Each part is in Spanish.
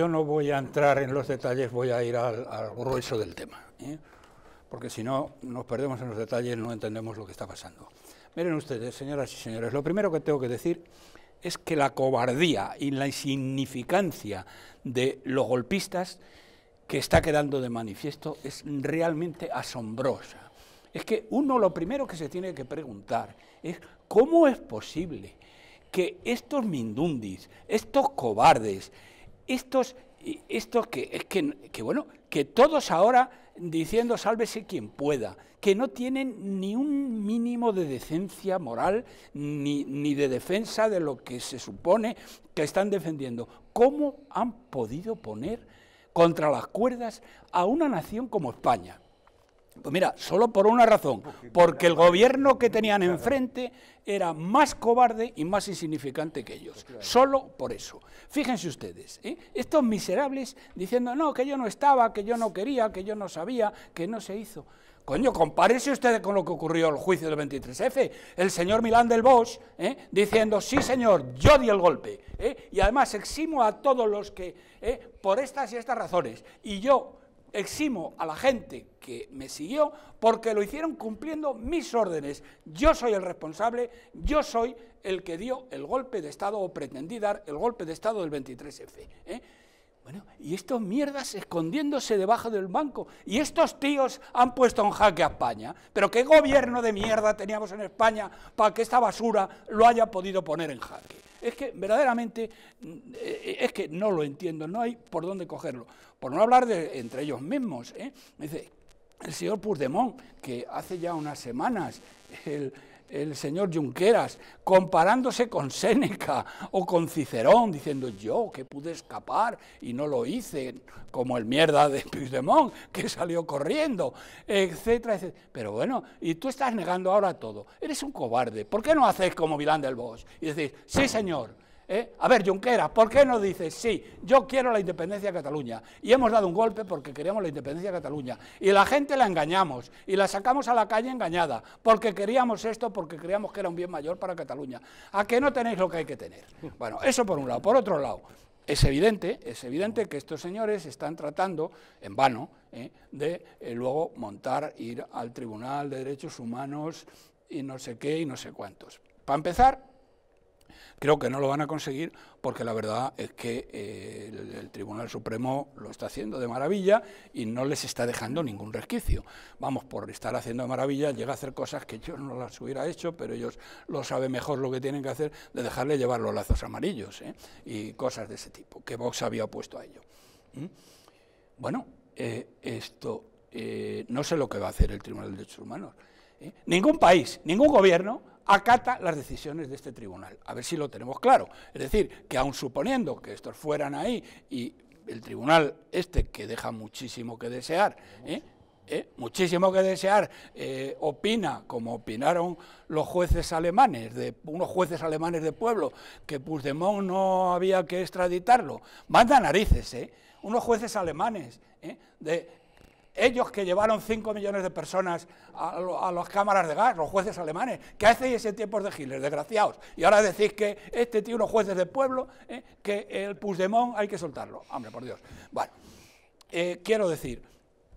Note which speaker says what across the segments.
Speaker 1: Yo no voy a entrar en los detalles, voy a ir al, grueso del tema, ¿eh? porque si no nos perdemos en los detalles, no entendemos lo que está pasando. Miren ustedes, señoras y señores, lo primero que tengo que decir es que la cobardía y la insignificancia de los golpistas que está quedando de manifiesto es realmente asombrosa. Es que uno lo primero que se tiene que preguntar es cómo es posible que estos mindundis, estos cobardes, estos, que, que, que, bueno, que todos ahora diciendo sálvese quien pueda, que no tienen ni un mínimo de decencia moral, ni de defensa de lo que se supone que están defendiendo. ¿Cómo han podido poner contra las cuerdas a una nación como España? Pues mira, solo por una razón, porque el gobierno que tenían enfrente era más cobarde y más insignificante que ellos. Solo por eso. Fíjense ustedes, ¿eh? estos miserables diciendo, no, que yo no estaba, que yo no quería, que yo no sabía, que no se hizo. Coño, compárese ustedes con lo que ocurrió el juicio del 23F. El señor Milán del Bosch ¿eh? diciendo, sí señor, yo di el golpe. ¿eh? Y además eximo a todos los que, por estas y estas razones. Y yo eximo a la gente que me siguió porque lo hicieron cumpliendo mis órdenes. Yo soy el responsable, yo soy el que dio el golpe de Estado o pretendí dar el golpe de Estado del 23F. ¿eh? Bueno, y estos mierdas escondiéndose debajo del banco. Y estos tíos han puesto en jaque a España. Pero qué gobierno de mierda teníamos en España para que esta basura lo haya podido poner en jaque. Es que verdaderamente eh, es que no lo entiendo, no hay por dónde cogerlo. Por no hablar de entre ellos mismos. ¿eh? Dice, el señor Puigdemont, que hace ya unas semanas el señor Junqueras, comparándose con Séneca o con Cicerón, diciendo yo que pude escapar y no lo hice, como el mierda de Puigdemont, que salió corriendo, etcétera, etcétera. Pero bueno, y tú estás negando ahora todo. Eres un cobarde. ¿Por qué no haces como Vilán del Bosch? Y decís, sí señor, ¿Eh? A ver, Junqueras, ¿por qué no dices, sí, yo quiero la independencia de Cataluña? Y hemos dado un golpe porque queríamos la independencia de Cataluña. Y la gente la engañamos y la sacamos a la calle engañada porque queríamos esto, porque creíamos que era un bien mayor para Cataluña. ¿A qué no tenéis lo que hay que tener? Bueno, eso por un lado. Por otro lado, es evidente, es evidente que estos señores están tratando, en vano, ¿eh? de eh, luego montar, ir al Tribunal de Derechos Humanos y no sé qué y no sé cuántos. Para empezar, Creo que no lo van a conseguir porque la verdad es que eh, el, Tribunal Supremo lo está haciendo de maravilla y no les está dejando ningún resquicio. Vamos, por estar haciendo de maravilla, llega a hacer cosas que yo no las hubiera hecho, pero ellos lo saben mejor lo que tienen que hacer de dejarle llevar los lazos amarillos ¿eh? y cosas de ese tipo, que Vox había opuesto a ello. ¿Mm? Bueno, eh, esto no sé lo que va a hacer el Tribunal de Derechos Humanos. ¿eh? ningún país, ningún gobierno acata las decisiones de este tribunal. A ver si lo tenemos claro. Es decir, que aun suponiendo que estos fueran ahí y el tribunal este, que deja muchísimo que desear, ¿eh? ¿Eh? muchísimo que desear, opina, como opinaron los jueces alemanes, de, unos jueces alemanes de pueblo, que Puigdemont no había que extraditarlo. Manda narices, ¿eh? Unos jueces alemanes, de, ellos que llevaron 5 millones de personas a, las cámaras de gas, los jueces alemanes, ¿qué hacéis ese tiempos de Hitler, desgraciados? Y ahora decís que este tío, unos jueces del pueblo, ¿eh? que el pusdemón hay que soltarlo. Hombre, por Dios. Bueno, eh, quiero decir,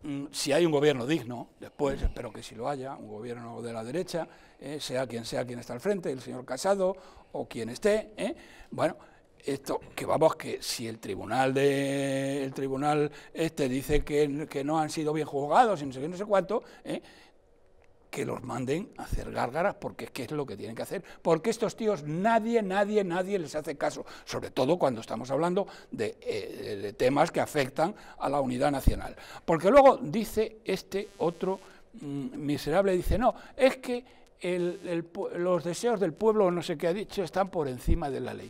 Speaker 1: mm, si hay un gobierno digno, después espero que si lo haya, un gobierno de la derecha, eh, sea quien sea quien está al frente, el señor Casado o quien esté, bueno esto, que vamos, que si el tribunal de el tribunal este dice que, no han sido bien juzgados y no sé qué, no sé cuánto, ¿eh? que los manden a hacer gárgaras, porque es es lo que tienen que hacer, porque estos tíos nadie, nadie, nadie les hace caso, sobre todo cuando estamos hablando de, eh, temas que afectan a la unidad nacional. Porque luego dice este otro mm, miserable, dice, no, es que el, los deseos del pueblo no sé qué ha dicho están por encima de la ley.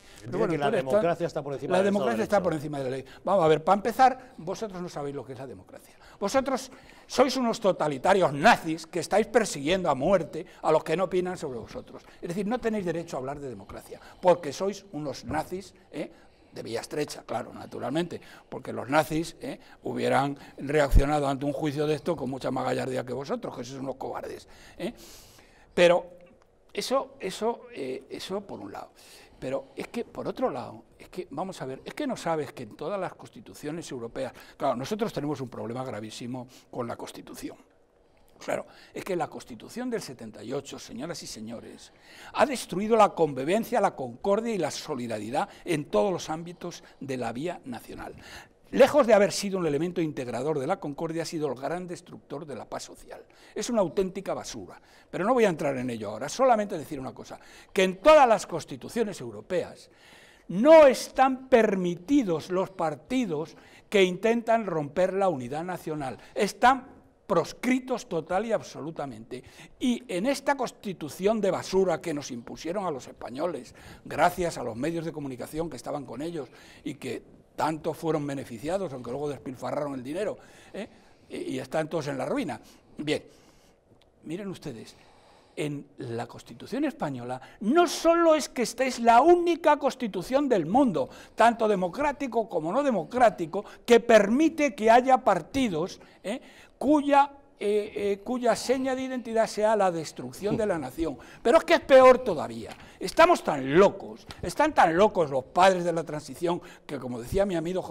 Speaker 1: la democracia está por ¿eh? encima de la ley. Vamos a ver, para empezar, vosotros no sabéis lo que es la democracia. Vosotros sois unos totalitarios nazis que estáis persiguiendo a muerte a los que no opinan sobre vosotros. Es decir, no tenéis derecho a hablar de democracia, porque sois unos nazis ¿eh? de vía estrecha, claro, naturalmente, porque los nazis ¿eh? hubieran reaccionado ante un juicio de esto con mucha más gallardía que vosotros, que sois unos cobardes. Pero eso, eso, eh, eso por un lado. Pero es que, por otro lado, es que, vamos a ver, es que no sabes que en todas las constituciones europeas, claro, nosotros tenemos un problema gravísimo con la constitución. Claro, es que la Constitución del 78, señoras y señores, ha destruido la convivencia, la concordia y la solidaridad en todos los ámbitos de la vía nacional lejos de haber sido un elemento integrador de la concordia, ha sido el gran destructor de la paz social. Es una auténtica basura. Pero no voy a entrar en ello ahora, solamente decir una cosa, que en todas las constituciones europeas no están permitidos los partidos que intentan romper la unidad nacional. Están proscritos total y absolutamente. Y en esta constitución de basura que nos impusieron a los españoles, gracias a los medios de comunicación que estaban con ellos y que tantos fueron beneficiados, aunque luego despilfarraron el dinero, ¿eh? y, están todos en la ruina. Bien, miren ustedes, en la Constitución española no solo es que esta es la única Constitución del mundo, tanto democrático como no democrático, que permite que haya partidos ¿eh? cuya, eh, cuya seña de identidad sea la destrucción de la nación. Pero es que es peor todavía, Estamos tan locos, están tan locos los padres de la transición que, como decía mi amigo,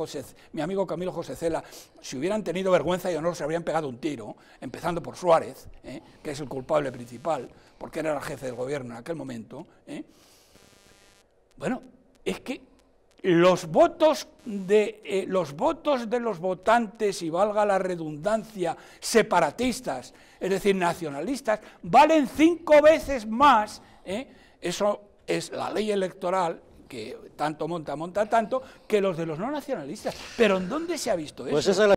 Speaker 1: mi amigo Camilo José Cela, si hubieran tenido vergüenza y honor se habrían pegado un tiro, empezando por Suárez, ¿eh? que es el culpable principal, porque era el jefe del gobierno en aquel momento. ¿eh? Bueno, es que los votos, de, eh, los votos de los votantes, y valga la redundancia, separatistas, es decir, nacionalistas, valen cinco veces más. Eso es la ley electoral que tanto monta, monta tanto, que los de los no nacionalistas. Pero ¿en dónde se ha visto pues eso?